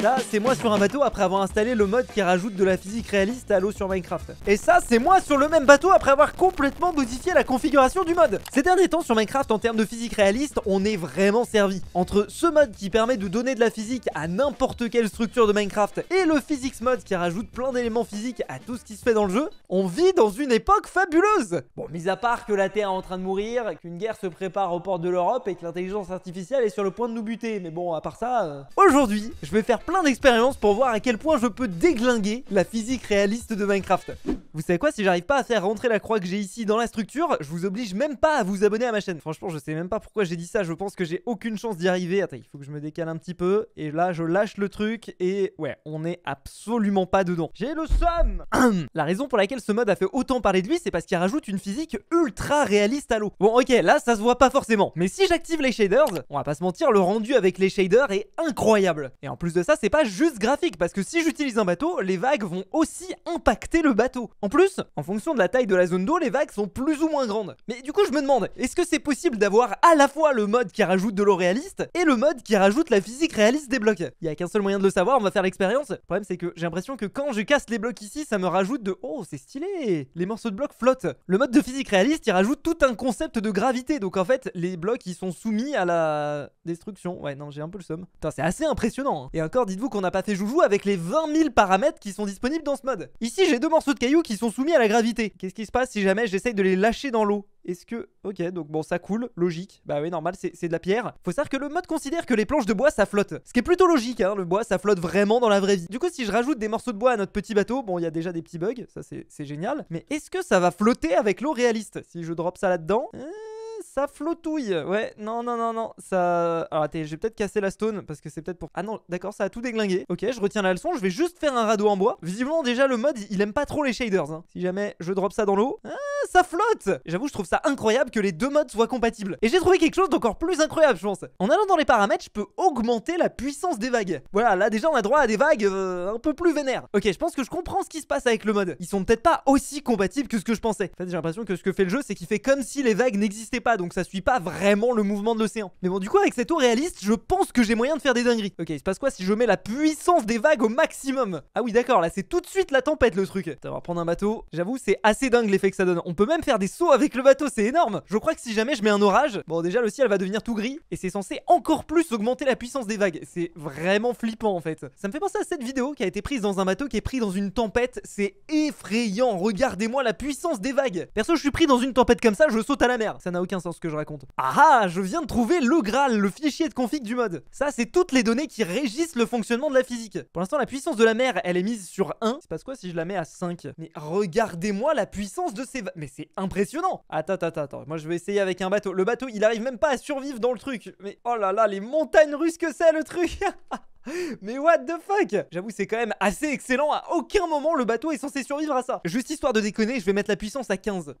Ça, c'est moi sur un bateau après avoir installé le mode qui rajoute de la physique réaliste à l'eau sur Minecraft. Et ça, c'est moi sur le même bateau après avoir complètement modifié la configuration du mode. Ces derniers temps sur Minecraft, en termes de physique réaliste, on est vraiment servi. Entre ce mode qui permet de donner de la physique à n'importe quelle structure de Minecraft et le physics mode qui rajoute plein d'éléments physiques à tout ce qui se fait dans le jeu, on vit dans une époque fabuleuse Bon, mis à part que la Terre est en train de mourir, qu'une guerre se prépare aux portes de l'Europe et que l'intelligence artificielle est sur le point de nous buter, mais bon, à part ça... Euh, aujourd'hui, je vais faire plein d'expériences pour voir à quel point je peux déglinguer la physique réaliste de Minecraft. Vous savez quoi, si j'arrive pas à faire rentrer la croix que j'ai ici dans la structure, je vous oblige même pas à vous abonner à ma chaîne. Franchement, je sais même pas pourquoi j'ai dit ça, je pense que j'ai aucune chance d'y arriver. Attends, il faut que je me décale un petit peu, et là je lâche le truc, et ouais, on est absolument pas dedans. J'ai le somme La raison pour laquelle ce mode a fait autant parler de lui, c'est parce qu'il rajoute une physique ultra réaliste à l'eau. Bon ok, là ça se voit pas forcément, mais si j'active les shaders, on va pas se mentir, le rendu avec les shaders est incroyable. Et en plus de ça, c'est pas juste graphique, parce que si j'utilise un bateau, les vagues vont aussi impacter le bateau. En plus, en fonction de la taille de la zone d'eau, les vagues sont plus ou moins grandes. Mais du coup, je me demande, est-ce que c'est possible d'avoir à la fois le mode qui rajoute de l'eau réaliste et le mode qui rajoute la physique réaliste des blocs Il y a qu'un seul moyen de le savoir, on va faire l'expérience. Le problème, c'est que j'ai l'impression que quand je casse les blocs ici, ça me rajoute de oh, c'est stylé Les morceaux de blocs flottent. Le mode de physique réaliste, il rajoute tout un concept de gravité. Donc en fait, les blocs, ils sont soumis à la destruction. Ouais, non, j'ai un peu le somme. Putain, c'est assez impressionnant. Hein. Et encore dites-vous qu'on n'a pas fait joujou avec les 20 000 paramètres qui sont disponibles dans ce mode. Ici, j'ai deux morceaux de cailloux qui sont soumis à la gravité. Qu'est-ce qui se passe si jamais j'essaye de les lâcher dans l'eau est-ce que... Ok, donc bon, ça coule, logique. Bah oui, normal, c'est de la pierre. Faut savoir que le mode considère que les planches de bois, ça flotte. Ce qui est plutôt logique, hein, le bois, ça flotte vraiment dans la vraie vie. Du coup, si je rajoute des morceaux de bois à notre petit bateau, bon, il y a déjà des petits bugs, ça c'est génial. Mais est-ce que ça va flotter avec l'eau réaliste Si je drop ça là-dedans... Hein, ça flottouille. Ouais, non, non, non, non. Ça. Alors je j'ai peut-être cassé la stone parce que c'est peut-être pour. Ah non, d'accord, ça a tout déglingué. Ok, je retiens la leçon. Je vais juste faire un radeau en bois. Visiblement, déjà, le mode, il aime pas trop les shaders. Hein. Si jamais je drop ça dans l'eau, ah, ça flotte. J'avoue, je trouve ça incroyable que les deux modes soient compatibles. Et j'ai trouvé quelque chose d'encore plus incroyable, je pense. En allant dans les paramètres, je peux augmenter la puissance des vagues. Voilà, là déjà, on a droit à des vagues euh, un peu plus vénères. Ok, je pense que je comprends ce qui se passe avec le mode. Ils sont peut-être pas aussi compatibles que ce que je pensais. En fait, j'ai l'impression que ce que fait le jeu, c'est qu'il fait comme si les vagues n'existaient pas donc ça suit pas vraiment le mouvement de l'océan. Mais bon, du coup, avec cette eau réaliste, je pense que j'ai moyen de faire des dingueries. Ok, il se passe quoi si je mets la puissance des vagues au maximum Ah oui, d'accord, là, c'est tout de suite la tempête, le truc. Attends, on va prendre un bateau. J'avoue, c'est assez dingue l'effet que ça donne. On peut même faire des sauts avec le bateau, c'est énorme. Je crois que si jamais je mets un orage, bon, déjà, le ciel va devenir tout gris et c'est censé encore plus augmenter la puissance des vagues. C'est vraiment flippant, en fait. Ça me fait penser à cette vidéo qui a été prise dans un bateau qui est pris dans une tempête. C'est effrayant. Regardez-moi la puissance des vagues. Perso, je suis pris dans une tempête comme ça, je saute à la mer. Ça n'a aucun sens ce que je raconte. Ah ah, je viens de trouver le Graal, le fichier de config du mode. Ça, c'est toutes les données qui régissent le fonctionnement de la physique. Pour l'instant, la puissance de la mer, elle est mise sur 1. C'est passe quoi si je la mets à 5 Mais regardez-moi la puissance de ces... Mais c'est impressionnant Attends, attends, attends, moi je vais essayer avec un bateau. Le bateau, il arrive même pas à survivre dans le truc. Mais oh là là, les montagnes russes que c'est le truc Mais what the fuck J'avoue, c'est quand même assez excellent. À aucun moment, le bateau est censé survivre à ça. Juste histoire de déconner, je vais mettre la puissance à 15.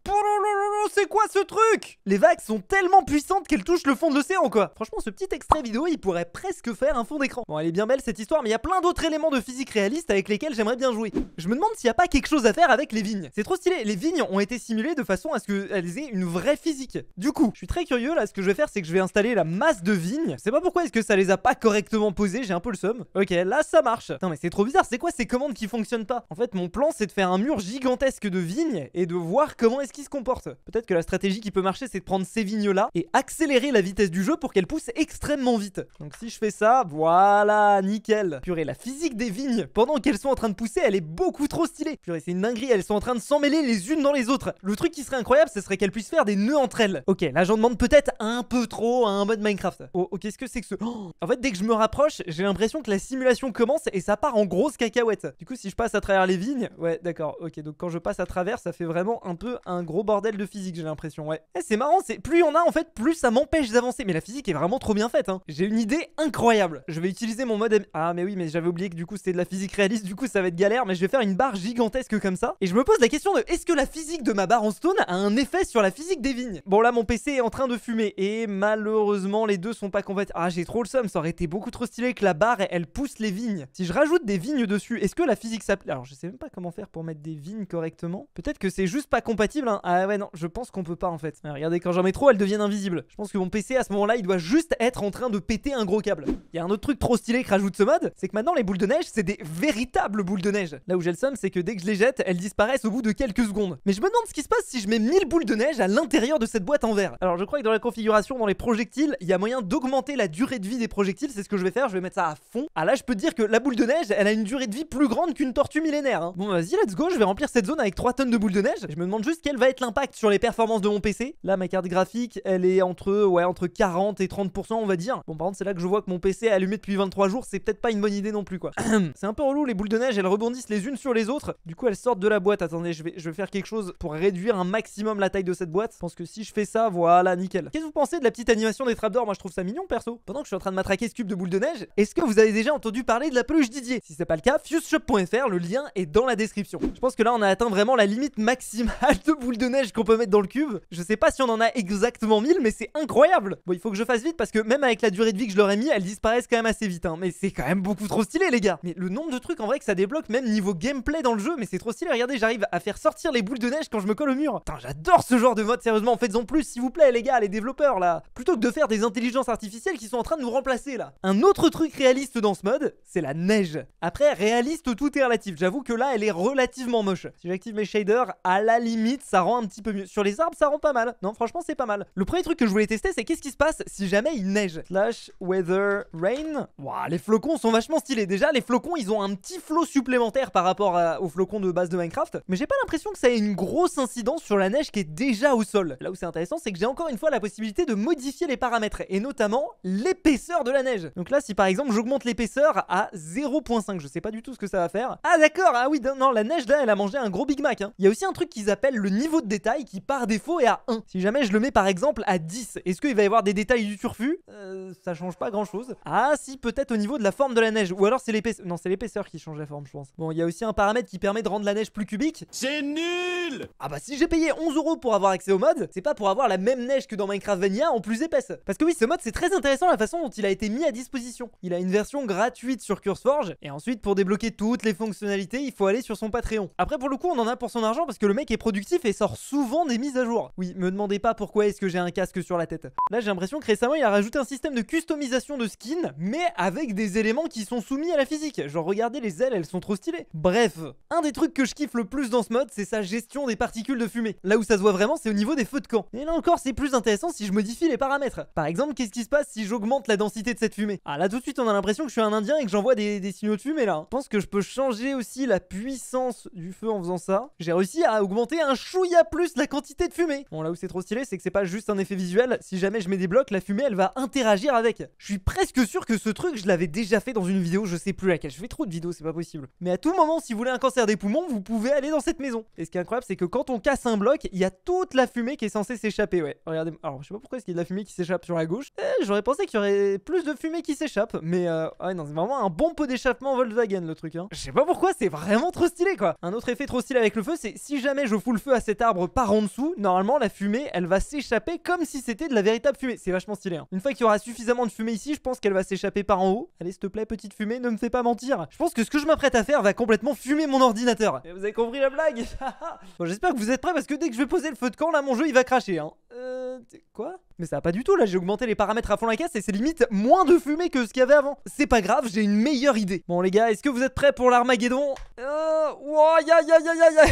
C'est quoi ce truc Les vagues sont tellement puissantes qu'elles touchent le fond de l'océan, quoi. Franchement, ce petit extrait vidéo, il pourrait presque faire un fond d'écran. Bon, elle est bien belle, cette histoire, mais il y a plein d'autres éléments de physique réaliste avec lesquels j'aimerais bien jouer. Je me demande s'il n'y a pas quelque chose à faire avec les vignes. C'est trop stylé. Les vignes ont été simulées de façon à ce qu'elles aient une vraie physique. Du coup, je suis très curieux, là, ce que je vais faire, c'est que je vais installer la masse de vignes. Je pas pourquoi est-ce que ça les a pas correctement posées, j'ai le Ok, là ça marche. Non mais c'est trop bizarre, c'est quoi ces commandes qui fonctionnent pas En fait, mon plan c'est de faire un mur gigantesque de vignes et de voir comment est-ce qu'il se comporte. Peut-être que la stratégie qui peut marcher c'est de prendre ces vignes là et accélérer la vitesse du jeu pour qu'elles poussent extrêmement vite. Donc si je fais ça, voilà, nickel. Purée, la physique des vignes pendant qu'elles sont en train de pousser, elle est beaucoup trop stylée. Purée, c'est une dinguerie, elles sont en train de s'emmêler les unes dans les autres. Le truc qui serait incroyable, ce serait qu'elles puissent faire des nœuds entre elles. Ok, là j'en demande peut-être un peu trop à un mode Minecraft. Oh, qu'est-ce que c'est que ce... en fait, dès que je me rapproche, j'ai un l'impression que la simulation commence et ça part en grosse cacahuète. Du coup, si je passe à travers les vignes, ouais, d'accord, ok. Donc quand je passe à travers, ça fait vraiment un peu un gros bordel de physique, j'ai l'impression, ouais. Eh, c'est marrant, c'est plus on a en fait, plus ça m'empêche d'avancer. Mais la physique est vraiment trop bien faite, hein. J'ai une idée incroyable. Je vais utiliser mon mode... Ah, mais oui, mais j'avais oublié que du coup, c'était de la physique réaliste, du coup, ça va être galère, mais je vais faire une barre gigantesque comme ça. Et je me pose la question de est-ce que la physique de ma barre en stone a un effet sur la physique des vignes Bon, là, mon PC est en train de fumer et malheureusement, les deux sont pas complètes. Ah, j'ai trop le seum ça aurait été beaucoup trop stylé que la barre et elle pousse les vignes. Si je rajoute des vignes dessus, est-ce que la physique s'applique Alors je sais même pas comment faire pour mettre des vignes correctement. Peut-être que c'est juste pas compatible. Hein. Ah ouais non, je pense qu'on peut pas en fait. regardez, quand j'en mets trop, elles deviennent invisibles. Je pense que mon PC à ce moment-là, il doit juste être en train de péter un gros câble. Il y a un autre truc trop stylé que rajoute ce mode, c'est que maintenant les boules de neige, c'est des véritables boules de neige. Là où j'ai le somme, c'est que dès que je les jette, elles disparaissent au bout de quelques secondes. Mais je me demande ce qui se passe si je mets 1000 boules de neige à l'intérieur de cette boîte en verre. Alors je crois que dans la configuration, dans les projectiles, il y a moyen d'augmenter la durée de vie des projectiles. C'est ce que je vais faire. Je vais mettre ça fond. Ah là, je peux te dire que la boule de neige, elle a une durée de vie plus grande qu'une tortue millénaire. Hein. Bon, vas-y, let's go, je vais remplir cette zone avec 3 tonnes de boules de neige. Je me demande juste quel va être l'impact sur les performances de mon PC. Là, ma carte graphique, elle est entre, ouais, entre 40 et 30%, on va dire. Bon, par contre, c'est là que je vois que mon PC est allumé depuis 23 jours, c'est peut-être pas une bonne idée non plus, quoi. c'est un peu relou, les boules de neige, elles rebondissent les unes sur les autres. Du coup, elles sortent de la boîte. Attendez, je vais, je vais faire quelque chose pour réduire un maximum la taille de cette boîte. Je pense que si je fais ça, voilà, nickel. Qu'est-ce que vous pensez de la petite animation des d'or Moi, je trouve ça mignon, perso. Pendant que je suis en train de m'attraquer ce cube de boule de neige, est-ce que vous avez déjà entendu parler de la peluche Didier Si c'est pas le cas, fuse-shop.fr, le lien est dans la description. Je pense que là on a atteint vraiment la limite maximale de boules de neige qu'on peut mettre dans le cube. Je sais pas si on en a exactement 1000 mais c'est incroyable Bon il faut que je fasse vite parce que même avec la durée de vie que je leur ai mis, elles disparaissent quand même assez vite hein. Mais c'est quand même beaucoup trop stylé les gars Mais le nombre de trucs en vrai que ça débloque même niveau gameplay dans le jeu mais c'est trop stylé Regardez j'arrive à faire sortir les boules de neige quand je me colle au mur Putain j'adore ce genre de mode sérieusement faites-en plus s'il vous plaît les gars les développeurs là Plutôt que de faire des intelligences artificielles qui sont en train de nous remplacer là Un autre truc dans ce mode, c'est la neige. Après, réaliste, tout est relatif. J'avoue que là, elle est relativement moche. Si j'active mes shaders, à la limite, ça rend un petit peu mieux. Sur les arbres, ça rend pas mal. Non, franchement, c'est pas mal. Le premier truc que je voulais tester, c'est qu'est-ce qui se passe si jamais il neige Slash weather rain. Waouh, les flocons sont vachement stylés. Déjà, les flocons, ils ont un petit flot supplémentaire par rapport aux flocons de base de Minecraft. Mais j'ai pas l'impression que ça ait une grosse incidence sur la neige qui est déjà au sol. Là où c'est intéressant, c'est que j'ai encore une fois la possibilité de modifier les paramètres et notamment l'épaisseur de la neige. Donc là, si par exemple, je l'épaisseur à 0.5. Je sais pas du tout ce que ça va faire. Ah d'accord, ah oui, non, la neige là, elle a mangé un gros Big Mac. Hein. Il y a aussi un truc qu'ils appellent le niveau de détail qui par défaut est à 1. Si jamais je le mets par exemple à 10, est-ce qu'il va y avoir des détails du turfu euh, Ça change pas grand chose. Ah si, peut-être au niveau de la forme de la neige. Ou alors c'est l'épaisseur. Non, c'est l'épaisseur qui change la forme, je pense. Bon, il y a aussi un paramètre qui permet de rendre la neige plus cubique. C'est nul Ah bah si j'ai payé 11 euros pour avoir accès au mode, c'est pas pour avoir la même neige que dans Minecraft Vanilla en plus épaisse. Parce que oui, ce mode c'est très intéressant la façon dont il a été mis à disposition. Il a une version gratuite sur CurseForge. Et ensuite, pour débloquer toutes les fonctionnalités, il faut aller sur son Patreon. Après, pour le coup, on en a pour son argent parce que le mec est productif et sort souvent des mises à jour. Oui, me demandez pas pourquoi est-ce que j'ai un casque sur la tête. Là, j'ai l'impression que récemment, il a rajouté un système de customisation de skins mais avec des éléments qui sont soumis à la physique. Genre, regardez les ailes, elles sont trop stylées. Bref, un des trucs que je kiffe le plus dans ce mode, c'est sa gestion des particules de fumée. Là où ça se voit vraiment, c'est au niveau des feux de camp. Et là encore, c'est plus intéressant si je modifie les paramètres. Par exemple, qu'est-ce qui se passe si j'augmente la densité de cette fumée Ah, là tout de suite, on a l'impression l'impression que je suis un indien et que j'envoie des, signaux de fumée là. Hein. Je pense que je peux changer aussi la puissance du feu en faisant ça. J'ai réussi à augmenter un chouïa plus la quantité de fumée. Bon là où c'est trop stylé c'est que c'est pas juste un effet visuel. Si jamais je mets des blocs la fumée elle va interagir avec. Je suis presque sûr que ce truc je l'avais déjà fait dans une vidéo je sais plus laquelle. Je fais trop de vidéos c'est pas possible. Mais à tout moment si vous voulez un cancer des poumons vous pouvez aller dans cette maison. Et ce qui est incroyable c'est que quand on casse un bloc il y a toute la fumée qui est censée s'échapper ouais. Regardez alors je sais pas pourquoi est qu'il y a de la fumée qui s'échappe sur la gauche. Eh, j'aurais pensé qu'il y aurait plus de fumée qui s'échappe mais euh, ouais, non, c'est vraiment un bon pot d'échappement Volkswagen le truc. Hein. Je sais pas pourquoi, c'est vraiment trop stylé quoi. Un autre effet trop stylé avec le feu, c'est si jamais je fous le feu à cet arbre par en dessous, normalement la fumée elle va s'échapper comme si c'était de la véritable fumée. C'est vachement stylé. Hein. Une fois qu'il y aura suffisamment de fumée ici, je pense qu'elle va s'échapper par en haut. Allez, s'il te plaît, petite fumée, ne me fais pas mentir. Je pense que ce que je m'apprête à faire va complètement fumer mon ordinateur. vous avez compris la blague Bon, j'espère que vous êtes prêts parce que dès que je vais poser le feu de camp, là, mon jeu il va cracher. Hein. Euh. Quoi mais ça va pas du tout là, j'ai augmenté les paramètres à fond la caisse et c'est limite moins de fumée que ce qu'il y avait avant. C'est pas grave, j'ai une meilleure idée. Bon les gars, est-ce que vous êtes prêts pour l'Armageddon euh, Oh, ya ya ya ya ya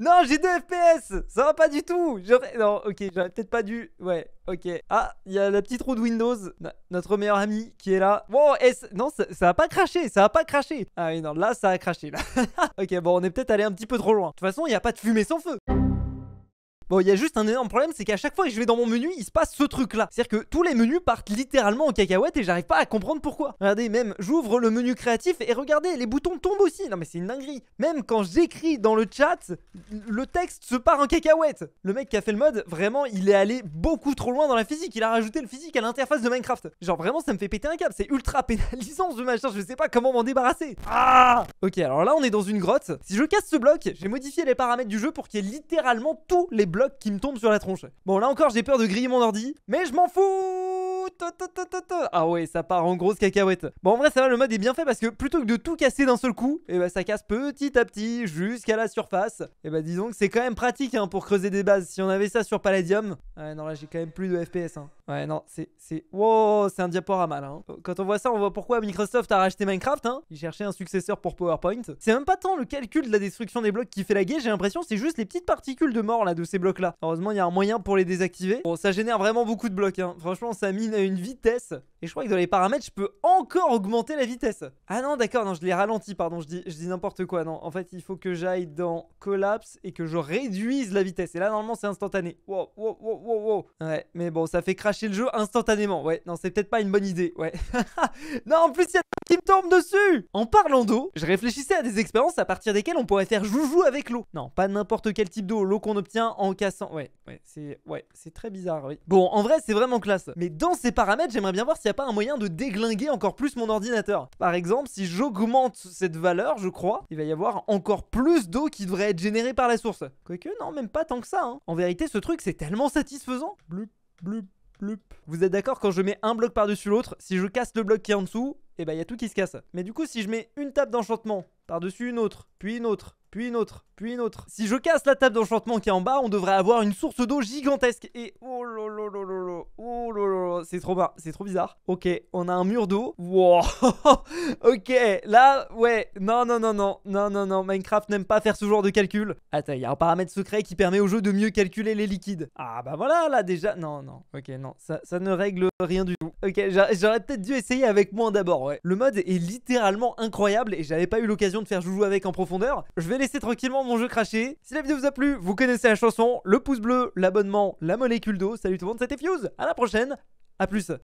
Non, j'ai 2 FPS Ça va pas du tout Non, ok, j'aurais peut-être pas dû... Ouais, ok. Ah, il y a la petite roue de Windows, notre meilleur ami qui est là. Wow, est non, ça, ça a pas craché, ça a pas craché Ah oui, non, là ça a craché là. ok, bon, on est peut-être allé un petit peu trop loin. De toute façon, il n'y a pas de fumée sans feu Bon, il y a juste un énorme problème, c'est qu'à chaque fois que je vais dans mon menu, il se passe ce truc-là. C'est-à-dire que tous les menus partent littéralement en cacahuète et j'arrive pas à comprendre pourquoi. Regardez, même, j'ouvre le menu créatif et regardez, les boutons tombent aussi. Non mais c'est une dinguerie. Même quand j'écris dans le chat, le texte se part en cacahuète. Le mec qui a fait le mode, vraiment, il est allé beaucoup trop loin dans la physique. Il a rajouté le physique à l'interface de Minecraft. Genre vraiment, ça me fait péter un câble. C'est ultra pénalisant ce machin, je sais pas comment m'en débarrasser. Ah Ok, alors là, on est dans une grotte. Si je casse ce bloc, j'ai modifié les paramètres du jeu pour qu'il y ait littéralement tous les bloc qui me tombe sur la tronche. Bon, là encore, j'ai peur de griller mon ordi, mais je m'en fous ah ouais, ça part en grosse cacahuète. Bon, en vrai, ça va, le mode est bien fait parce que plutôt que de tout casser d'un seul coup, et eh bah, ben, ça casse petit à petit jusqu'à la surface. Et eh bah, ben, disons que c'est quand même pratique hein, pour creuser des bases. Si on avait ça sur Palladium, ouais, non, là, j'ai quand même plus de FPS. Hein. Ouais, non, c'est. Wow, c'est un diaporama Hein. Quand on voit ça, on voit pourquoi Microsoft a racheté Minecraft. Hein. Ils cherchaient un successeur pour PowerPoint. C'est même pas tant le calcul de la destruction des blocs qui fait la guerre, j'ai l'impression, c'est juste les petites particules de mort là de ces blocs là. Heureusement, il y a un moyen pour les désactiver. Bon, ça génère vraiment beaucoup de blocs. Hein. Franchement, ça mine une vitesse. Et je crois que dans les paramètres, je peux encore augmenter la vitesse. Ah non, d'accord, non, je l'ai ralenti, pardon, je dis, je dis n'importe quoi. Non, en fait, il faut que j'aille dans Collapse et que je réduise la vitesse. Et là, normalement, c'est instantané. Wow, wow, wow, wow, wow. Ouais, mais bon, ça fait cracher le jeu instantanément. Ouais, non, c'est peut-être pas une bonne idée. Ouais. non, en plus, il y a qui me tombe dessus En parlant d'eau, je réfléchissais à des expériences à partir desquelles on pourrait faire joujou avec l'eau. Non, pas n'importe quel type d'eau, l'eau qu'on obtient en cassant. Ouais, ouais, c'est ouais, c'est très bizarre, oui. Bon, en vrai, c'est vraiment classe. Mais dans ces paramètres, j'aimerais bien voir s'il n'y a pas un moyen de déglinguer encore plus mon ordinateur. Par exemple, si j'augmente cette valeur, je crois, il va y avoir encore plus d'eau qui devrait être générée par la source. Quoique, non, même pas tant que ça. Hein. En vérité, ce truc, c'est tellement satisfaisant. Vous êtes d'accord quand je mets un bloc par-dessus l'autre, si je casse le bloc qui est en dessous, et eh bah ben, il y a tout qui se casse. Mais du coup, si je mets une table d'enchantement par-dessus une autre, puis une autre, puis une autre, puis une autre. Si je casse la table d'enchantement qui est en bas, on devrait avoir une source d'eau gigantesque. Et oh là, oh c'est trop, c'est trop bizarre. Ok, on a un mur d'eau. Wow. ok, là, ouais, non, non, non, non, non, non, non, Minecraft n'aime pas faire ce genre de calcul. Attends, il y a un paramètre secret qui permet au jeu de mieux calculer les liquides. Ah bah voilà, là déjà, non, non, ok, non, ça, ça ne règle rien du tout. Ok, j'aurais peut-être dû essayer avec moins d'abord. Le mode est littéralement incroyable et j'avais pas eu l'occasion de faire joujou avec en profondeur. Je vais laisser tranquillement mon jeu cracher. Si la vidéo vous a plu, vous connaissez la chanson, le pouce bleu, l'abonnement, la molécule d'eau. Salut tout le monde, c'était Fuse. À la prochaine. À plus.